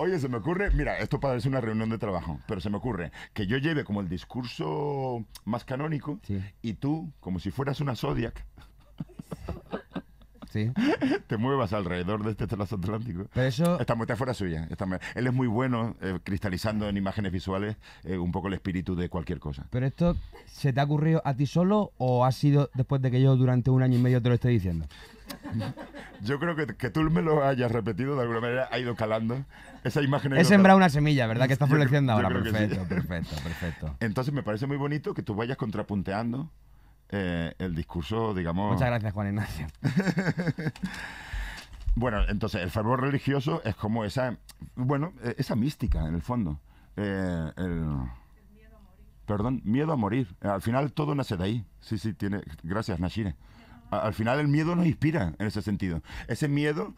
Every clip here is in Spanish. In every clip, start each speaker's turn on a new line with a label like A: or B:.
A: Oye, se me ocurre, mira, esto parece una reunión de trabajo, pero se me ocurre que yo lleve como el discurso más canónico y tú, como si fueras una Zodiac, te muevas alrededor de este transatlántico. atlántico. eso... Esta fuera suya. Él es muy bueno eh, cristalizando en imágenes visuales eh, un poco el espíritu de cualquier cosa. ¿Pero esto se te ha ocurrido a ti solo o ha sido después de que yo durante un año y medio te lo esté diciendo? Yo creo que, tú me lo hayas repetido de alguna manera, ha ido calando. Esa imagen. He sembrado una semilla, ¿verdad? Que está floreciendo ahora. Perfecto, perfecto, perfecto. Entonces me parece muy bonito que tú vayas contrapunteando eh, el discurso, digamos. Muchas gracias, Juan Ignacio. bueno, entonces el fervor religioso es como esa. Bueno, e-, esa mística, en el fondo. a eh, morir. perdón, miedo a morir. Al final todo nace de ahí. Sí, sí, tiene. Gracias, Nashire al final el miedo nos inspira en ese sentido. Ese miedo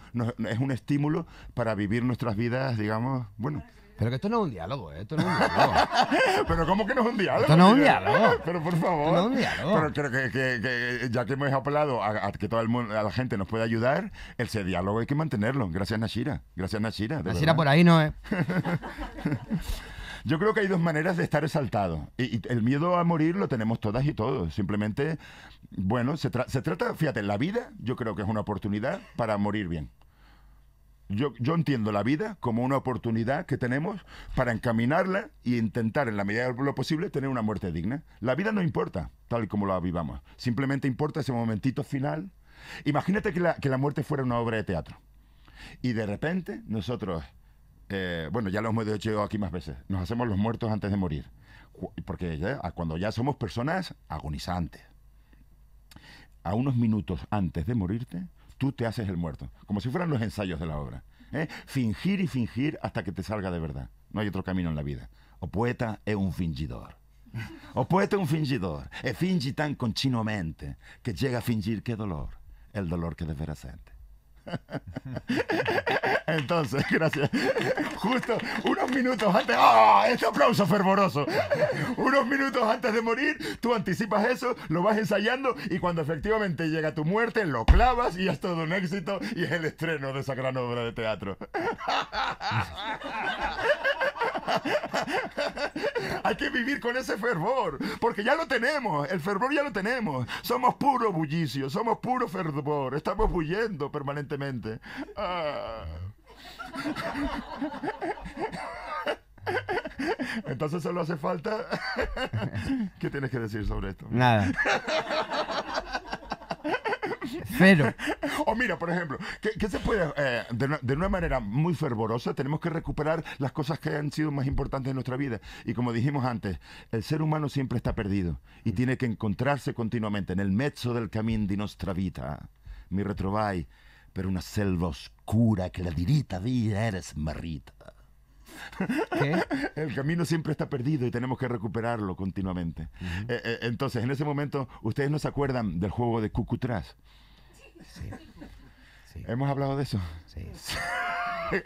A: es un estímulo para vivir nuestras vidas, digamos, bueno. Pero que esto no es un diálogo, ¿eh? Esto no es un diálogo. pero ¿cómo que no es un diálogo? Esto no es un diálogo. pero por favor. no es un diálogo. Pero creo que, ya que hemos apelado a, que todo el mundo, a la gente nos pueda ayudar, ese diálogo hay que mantenerlo. Gracias, Nashira. Gracias, Nashira. Nashira por ahí no, es... Eh? Yo creo que hay dos maneras de estar exaltado. Y, el miedo a morir lo tenemos todas y todos. Simplemente, bueno, se, se trata, fíjate, la vida yo creo que es una oportunidad para morir bien. Yo, yo, entiendo la vida como una oportunidad que tenemos para encaminarla y intentar, en la medida de lo posible, tener una muerte digna. La vida no importa tal y como la vivamos. Simplemente importa ese momentito final. Imagínate que la, que la muerte fuera una obra de teatro. Y de repente nosotros eh, bueno, ya lo hemos dicho aquí más veces, nos hacemos los muertos antes de morir, porque cuando ya somos personas agonizantes, a unos minutos antes de morirte, tú te haces el muerto, como si fueran los ensayos de la obra. ¿eh? Fingir y fingir hasta que te salga de verdad. No hay otro camino en la vida. O poeta es un fingidor. O poeta es un fingidor. E fingi tan continuamente que llega a fingir qué dolor, el dolor que de veras Entonces, gracias. Justo unos minutos antes. ¡Ah! Este aplauso fervoroso! Unos minutos antes de morir, tú anticipas eso, lo vas ensayando y cuando efectivamente llega tu muerte, lo clavas y es todo un éxito y es el estreno de esa gran obra de teatro. Hay que vivir con ese fervor, porque ya lo tenemos, el fervor ya lo tenemos. Somos puro bullicio, somos puro fervor, estamos bulliendo permanentemente. Ah. Entonces solo hace falta... ¿Qué tienes que decir sobre esto? Nada. Cero. o mira, por ejemplo, que, se puede, eh, de, una manera muy fervorosa, tenemos que recuperar las cosas que han sido más importantes en nuestra vida. Y como dijimos antes, el ser humano siempre está perdido y mm. tiene que encontrarse continuamente en el mezzo del camino de nuestra vida. Mi retrovai pero una selva oscura que la dirita vida eres marrita. El camino siempre está perdido y tenemos que recuperarlo continuamente. Eh, eh, entonces, en ese momento, ustedes no se acuerdan del juego de Cucutras. Sí. ¿Hemos hablado de eso? Sí.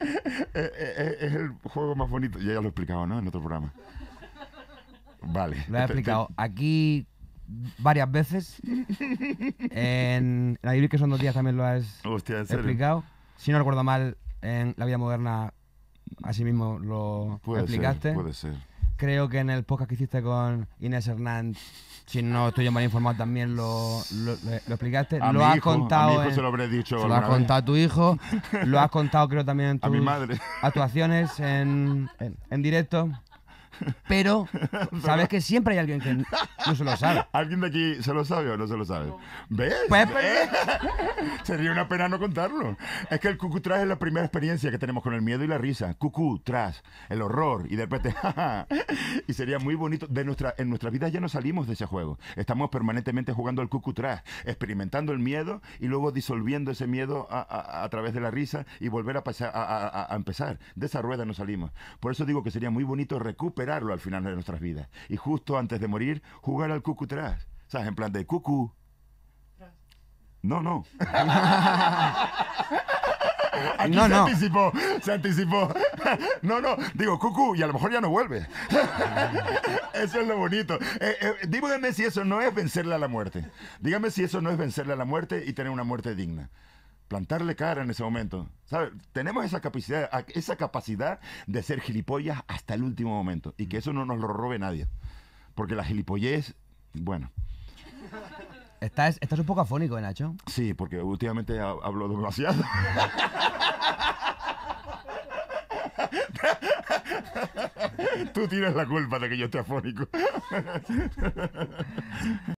A: Eh, eh, eh, es, el juego más bonito. Ya, ya lo he explicado, ¿no? En otro programa. Vale. Lo he explicado. Aquí varias veces. en la Biblia, que son dos días, también lo has explicado. Si no recuerdo mal, en la vida moderna, así mismo lo puede explicaste. puede ser creo que en el podcast que hiciste con Inés Hernández, si no estoy mal informado también lo, explicaste. lo has contado. A se lo dicho. lo has contado a tu hijo. lo has contado, creo, también en tus a mi madre. actuaciones en, en directo pero sabes que siempre hay alguien que no se lo sabe. ¿Alguien de aquí se lo sabe o no se lo sabe? ¿Ves? Pues, pues, ¿Eh? pues. Sería una pena no contarlo. Es que el tras es la primera experiencia que tenemos con el miedo y la risa. tras el horror y de repente y sería muy bonito de nuestra en nuestra vida ya no salimos de ese juego. Estamos permanentemente jugando al tras experimentando el miedo y luego disolviendo ese miedo a, través de la risa y volver a, pasar, a, a empezar. De esa rueda no salimos. Por eso digo que sería muy bonito recuperar al final de nuestras vidas. Y justo antes de morir, jugar al cucu tras. ¿Sabes? En plan de cucu. No, no. no, se no. anticipó, No, no, digo, cucu y a lo mejor ya no vuelve. eso es lo bonito. Eh, eh, dígame si eso no es vencerle a la muerte. Dígame si eso no es vencerle a la muerte y tener una muerte digna plantarle cara en ese momento. Tenemos esa capacidad, esa capacidad de ser gilipollas hasta el último momento y que mm. eso no nos lo robe nadie. Porque la gilipollez, bueno. Estás, un poco afónico, ¿eh, Nacho. Sí, porque últimamente hablo demasiado. Tú tienes la culpa de que yo esté afónico.